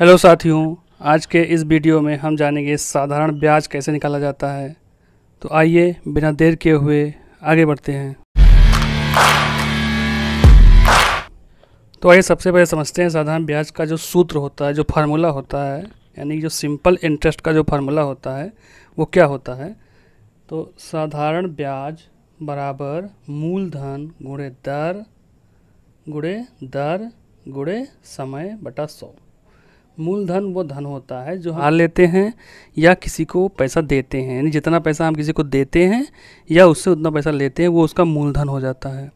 hello साथियों आज के इस वीडियो में हम जानेंगे साधारण ब्याज कैसे निकाला जाता है तो आइए बिना देर किए हुए आगे बढ़ते हैं तो आइए सबसे पहले समझते हैं साधारण ब्याज का जो सूत्र होता है जो फार्मूला होता है यानी जो सिंपल इंटरेस्ट का जो फार्मूला होता है वो क्या होता है तो साधारण ब्याज बराबर मूलधन गुड़े दर गुड़े दर गुड़े समय बटा सौ मूलधन वो धन होता है जो हार लेते हैं या किसी को पैसा देते हैं यानी जितना पैसा हम किसी को देते हैं या उससे उतना पैसा लेते हैं वो उसका मूलधन हो जाता है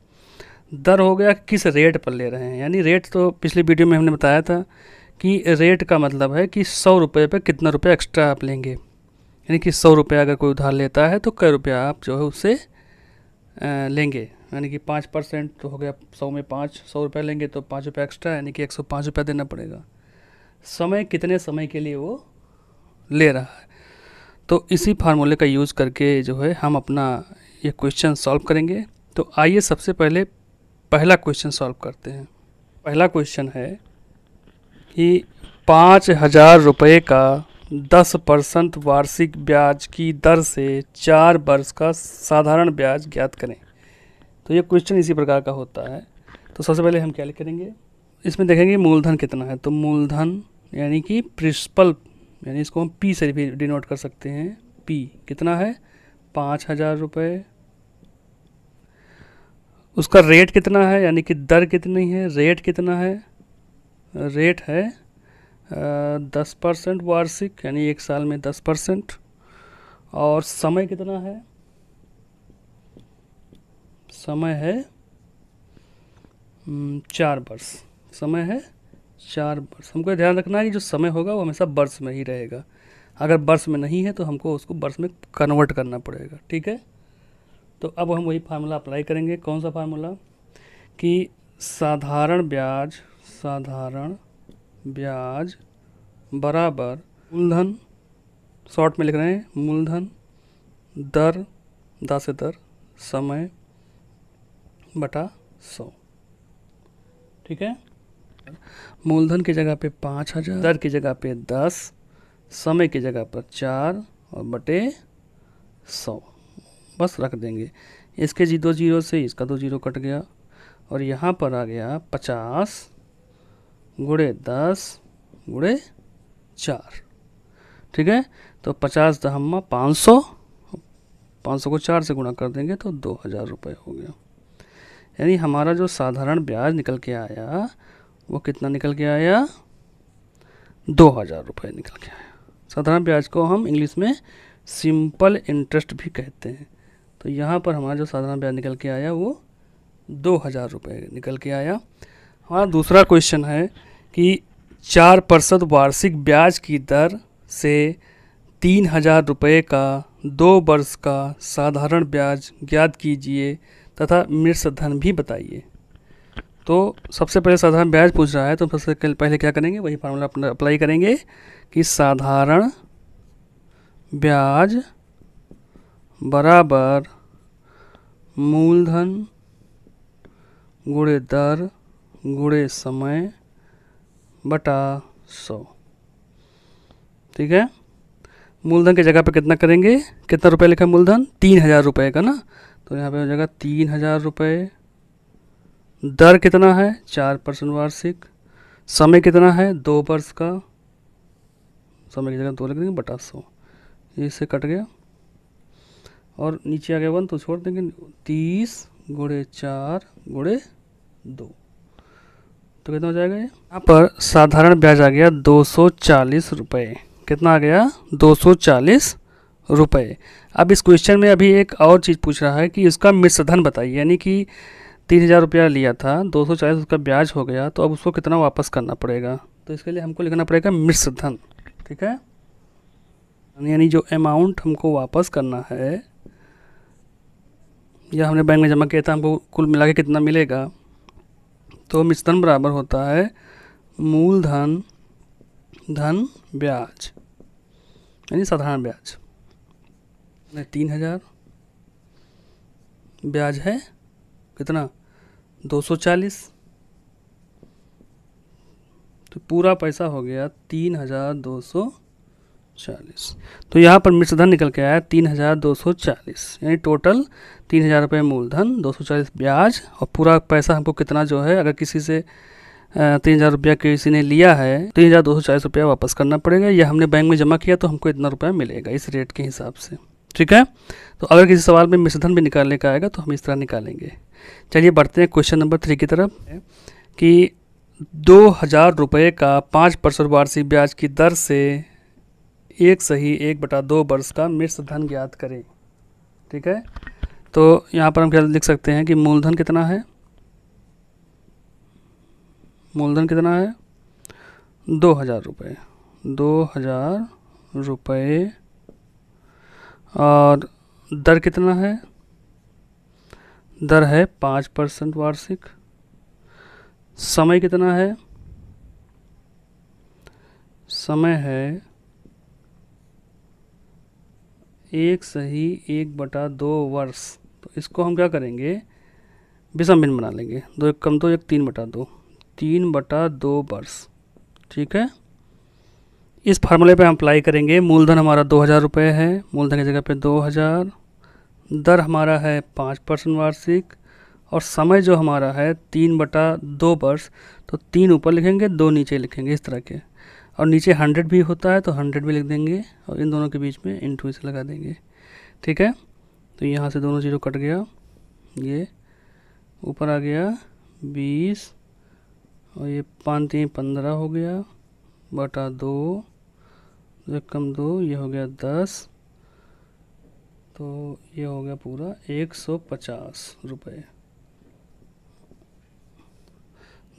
दर हो गया किस रेट पर ले रहे हैं यानी रेट तो पिछली वीडियो में हमने बताया था कि रेट का मतलब है कि सौ रुपये पर कितना रुपया एक्स्ट्रा आप लेंगे यानी कि सौ रुपये अगर कोई उधार लेता है तो कई रुपया आप जो है उससे लेंगे यानी कि पाँच परसेंट तो हो गया सौ में पाँच सौ रुपये लेंगे तो पाँच रुपये एक्स्ट्रा यानी कि एक सौ पाँच रुपया देना पड़ेगा समय कितने समय के लिए वो ले रहा है तो इसी फार्मूले का यूज़ करके जो है हम अपना ये क्वेश्चन सॉल्व करेंगे तो आइए सबसे पहले पहला क्वेश्चन सॉल्व करते हैं पहला क्वेश्चन है कि पाँच हज़ार रुपये का दस परसेंट वार्षिक ब्याज की दर से चार वर्ष का साधारण ब्याज ज्ञात करें तो ये क्वेश्चन इसी प्रकार का होता है तो सबसे पहले हम क्या करेंगे इसमें देखेंगे मूलधन कितना है तो मूलधन यानी कि प्रिंसिपल यानी इसको हम पी से भी डिनोट कर सकते हैं पी कितना है पाँच हज़ार रुपये उसका रेट कितना है यानी कि दर कितनी है रेट कितना है रेट है दस परसेंट वार्षिक यानी एक साल में दस परसेंट और समय कितना है समय है चार वर्ष समय है चार बर्स हमको ध्यान रखना है कि जो समय होगा वो हमेशा बर्स में ही रहेगा अगर बर्स में नहीं है तो हमको उसको बर्स में कन्वर्ट करना पड़ेगा ठीक है तो अब हम वही फार्मूला अप्लाई करेंगे कौन सा फार्मूला कि साधारण ब्याज साधारण ब्याज बराबर मूलधन शॉर्ट में लिख रहे हैं मूलधन दर दस दर समय बटा सौ ठीक है मूलधन की जगह पे पाँच हजार दर की जगह पे दस समय की जगह पर चार और बटे सौ बस रख देंगे इसके जी दो जीरो से इसका दो जीरो कट गया और यहाँ पर आ गया पचास गुड़े दस गुड़े चार ठीक है तो पचास दहमा पाँच सौ पाँच सौ को चार से गुणा कर देंगे तो दो हज़ार रुपये हो गया यानी हमारा जो साधारण ब्याज निकल के आया वो कितना निकल के आया दो हज़ार रुपये निकल के आया साधारण ब्याज को हम इंग्लिश में सिंपल इंटरेस्ट भी कहते हैं तो यहाँ पर हमारा जो साधारण ब्याज निकल के आया वो दो हज़ार रुपये निकल के आया हमारा दूसरा क्वेश्चन है कि चार प्रतिशत वार्षिक ब्याज की दर से तीन हज़ार रुपये का दो वर्ष का साधारण ब्याज ज्ञात कीजिए तथा मृत धन भी बताइए तो सबसे पहले साधारण ब्याज पूछ रहा है तो सबसे पहले क्या करेंगे वही फार्मूला अपना अप्लाई करेंगे कि साधारण ब्याज बराबर मूलधन गुड़े दर गुड़े समय बटा सौ ठीक है मूलधन के जगह पे कितना करेंगे कितना रुपए लिखा मूलधन तीन हज़ार रुपये का ना तो यहाँ पे हो जाएगा तीन हज़ार रुपये दर कितना है चार परसेंट वार्षिक समय कितना है दो वर्ष का समय की जगह दो लिख देंगे बटा सौ इससे कट गया और नीचे आ गया वन तो छोड़ देंगे तीस गुड़े चार गुड़े दो तो कितना हो जाएगा ये यहाँ पर साधारण ब्याज आ गया दो सौ चालीस रुपये कितना आ गया दो सौ चालीस रुपये अब इस क्वेश्चन में अभी एक और चीज़ पूछ रहा है कि इसका मिश्रधन बताइए यानी कि तीन हज़ार रुपया लिया था दो सौ चालीस उसका ब्याज हो गया तो अब उसको कितना वापस करना पड़ेगा तो इसके लिए हमको लिखना पड़ेगा मिश्र धन ठीक है यानी जो अमाउंट हमको वापस करना है या हमने बैंक में जमा किया था हमको कुल मिला के कितना मिलेगा तो धन बराबर होता है मूलधन धन ब्याज यानी साधारण ब्याज तीन हज़ार ब्याज है कितना 240 तो पूरा पैसा हो गया तीन हजार दो सौ चालीस तो यहाँ पर मिश्रधन निकल के आया तीन हज़ार दो सौ चालीस यानी टोटल तीन हज़ार रुपये मूलधन दो सौ चालीस ब्याज और पूरा पैसा हमको कितना जो है अगर किसी से तीन हज़ार रुपया किसी ने लिया है तीन हज़ार दो सौ चालीस रुपया वापस करना पड़ेगा या हमने बैंक में जमा किया तो हमको इतना रुपया मिलेगा इस रेट के हिसाब से ठीक है तो अगर किसी सवाल में मिश्रधन भी निकालने का आएगा तो हम इस तरह निकालेंगे चलिए बढ़ते हैं क्वेश्चन नंबर थ्री की तरफ कि दो हज़ार रुपये का पाँच परसेंट वार्षिक ब्याज की दर से एक सही एक बटा दो वर्ष का मिश्र धन ज्ञात करें ठीक है तो यहाँ पर हम क्या लिख सकते हैं कि मूलधन कितना है मूलधन कितना है दो हज़ार रुपये दो हज़ार रुपये और दर कितना है दर है पाँच परसेंट वार्षिक समय कितना है समय है एक सही एक बटा दो वर्ष तो इसको हम क्या करेंगे विषम भिन्न बना लेंगे दो एक कम दो एक तीन बटा दो तीन बटा दो वर्ष ठीक है इस फार्मूले पे हम अप्लाई करेंगे मूलधन हमारा दो हज़ार रुपये है मूलधन की जगह पे दो हज़ार दर हमारा है पाँच परसेंट वार्षिक और समय जो हमारा है तीन बटा दो वर्ष तो तीन ऊपर लिखेंगे दो नीचे लिखेंगे इस तरह के और नीचे हंड्रेड भी होता है तो हंड्रेड भी लिख देंगे और इन दोनों के बीच में इन टू लगा देंगे ठीक है तो यहाँ से दोनों जीरो कट गया ये ऊपर आ गया बीस और ये पाँच तीन पंद्रह हो गया बटा दो कम दो ये हो गया दस तो ये हो गया पूरा एक सौ पचास रुपये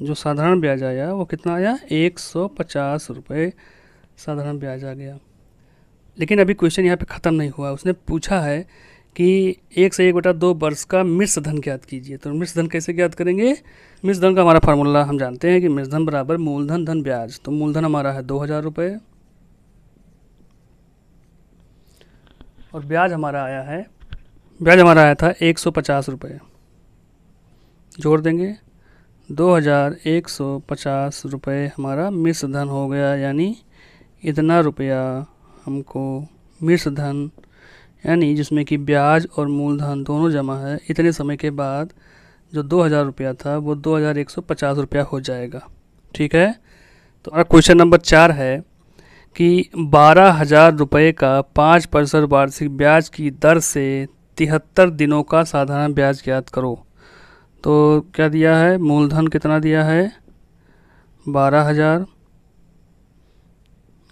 जो साधारण ब्याज आया वो कितना आया एक सौ पचास रुपये साधारण ब्याज आ गया लेकिन अभी क्वेश्चन यहाँ पे ख़त्म नहीं हुआ उसने पूछा है कि एक से एक बटा दो वर्ष का मिश्र धन ज्ञात कीजिए तो मिश्र धन कैसे ज्ञात करेंगे मिश्र धन का हमारा फार्मूला हम जानते हैं कि मिश्र धन बराबर मूलधन धन ब्याज तो मूलधन हमारा है दो हज़ार रुपये और ब्याज हमारा आया है ब्याज हमारा आया था एक सौ पचास रुपये जोड़ देंगे दो हज़ार एक सौ पचास रुपये हमारा मिस धन हो गया यानी इतना रुपया हमको मिस धन यानी जिसमें कि ब्याज और मूलधन दोनों जमा है इतने समय के बाद जो दो हज़ार रुपया था वो दो हज़ार एक सौ पचास रुपया हो जाएगा ठीक है तो अगर क्वेश्चन नंबर चार है कि बारह हजार रुपये का पाँच परसेंट वार्षिक ब्याज की दर से तिहत्तर दिनों का साधारण ब्याज ज्ञात करो तो क्या दिया है मूलधन कितना दिया है बारह हजार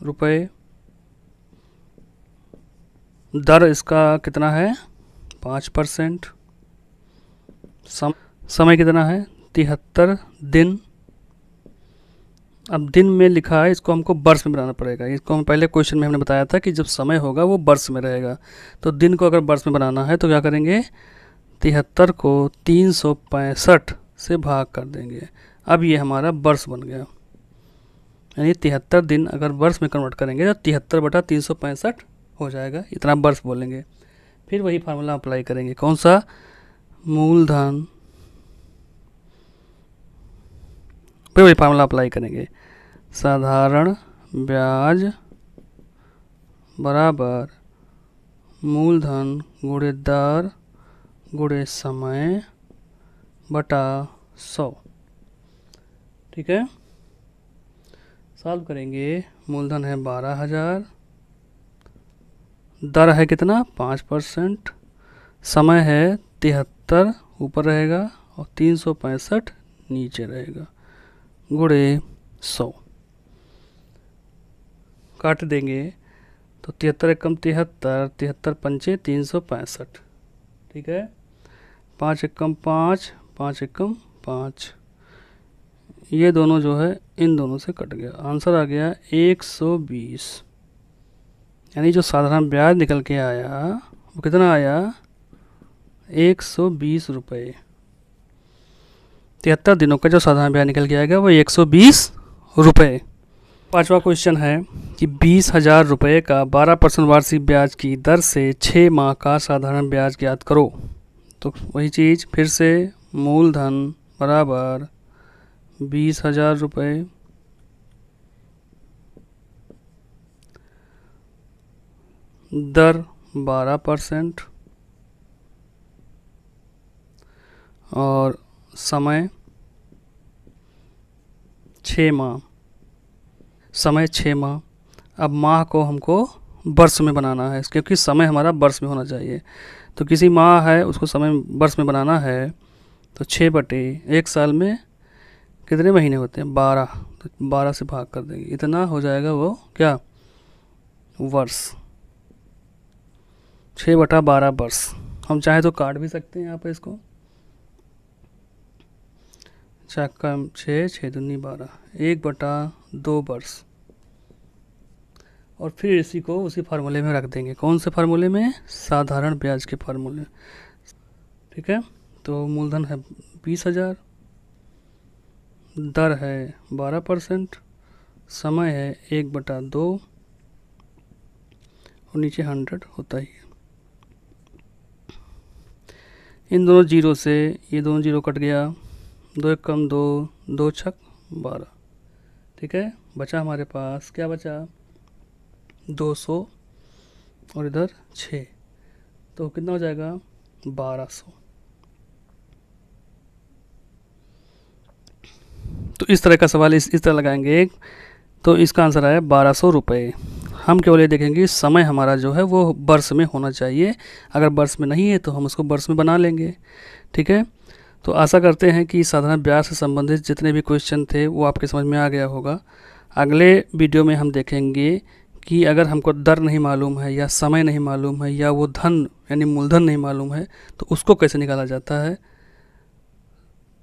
रुपये दर इसका कितना है पाँच परसेंट सम, समय कितना है तिहत्तर दिन अब दिन में लिखा है इसको हमको वर्ष में बनाना पड़ेगा इसको हम पहले क्वेश्चन में हमने बताया था कि जब समय होगा वो वर्ष में रहेगा तो दिन को अगर वर्ष में बनाना है तो क्या करेंगे तिहत्तर को तीन सौ पैंसठ से भाग कर देंगे अब ये हमारा वर्ष बन गया यानी तिहत्तर दिन अगर वर्ष में कन्वर्ट करेंगे तो तिहत्तर बटा तीन सौ पैंसठ हो जाएगा इतना वर्ष बोलेंगे फिर वही फार्मूला अप्लाई करेंगे कौन सा मूलधन फिर वही फार्मूला अप्लाई करेंगे साधारण ब्याज बराबर मूलधन गुड़े दर गुड़े समय बटा सौ ठीक है सॉल्व करेंगे मूलधन है बारह हज़ार दर है कितना पाँच परसेंट समय है तिहत्तर ऊपर रहेगा और तीन सौ पैंसठ नीचे रहेगा गुड़े सौ काट देंगे तो तिहत्तर एकम तिहत्तर तिहत्तर पंचे तीन सौ पैंसठ ठीक है पाँच एकम पाँच पाँच एकम पाँच ये दोनों जो है इन दोनों से कट गया आंसर आ गया एक सौ बीस यानी जो साधारण ब्याज निकल के आया वो कितना आया एक सौ बीस रुपये तिहत्तर दिनों का जो साधारण ब्याज निकल के आएगा वो एक सौ बीस रुपये पाँचवा क्वेश्चन है कि बीस हज़ार रुपये का बारह परसेंट वार्षिक ब्याज की दर से छः माह का साधारण ब्याज ज्ञात करो तो वही चीज़ फिर से मूलधन बराबर बीस हज़ार रुपये दर बारह परसेंट और समय छः माह समय छः माह अब माह को हमको वर्ष में बनाना है क्योंकि समय हमारा वर्ष में होना चाहिए तो किसी माह है उसको समय वर्ष में बनाना है तो छः बटे एक साल में कितने महीने होते हैं बारह तो बारह से भाग कर देंगे इतना हो जाएगा वो क्या वर्ष छः बटा बारह वर्ष हम चाहे तो काट भी सकते हैं यहाँ पर इसको चार छः छः दूनी बारह एक बटा दो वर्ष और फिर इसी को उसी फार्मूले में रख देंगे कौन से फार्मूले में साधारण ब्याज के फार्मूले ठीक है तो मूलधन है बीस हज़ार दर है बारह परसेंट समय है एक बटा दो और नीचे हंड्रेड होता ही है इन दोनों जीरो से ये दोनों जीरो कट गया दो एक कम दो दो छक बारह ठीक है बचा हमारे पास क्या बचा दो सौ और इधर छः तो कितना हो जाएगा बारह सौ तो इस तरह का सवाल इस इस तरह लगाएंगे एक तो इसका आंसर आया बारह सौ रुपये हम केवल ये देखेंगे समय हमारा जो है वो वर्ष में होना चाहिए अगर वर्ष में नहीं है तो हम उसको वर्ष में बना लेंगे ठीक है तो आशा करते हैं कि साधारण ब्याज से संबंधित जितने भी क्वेश्चन थे वो आपके समझ में आ गया होगा अगले वीडियो में हम देखेंगे कि अगर हमको दर नहीं मालूम है या समय नहीं मालूम है या वो धन यानी मूलधन नहीं मालूम है तो उसको कैसे निकाला जाता है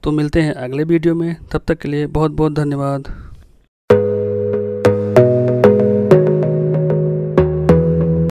तो मिलते हैं अगले वीडियो में तब तक के लिए बहुत बहुत धन्यवाद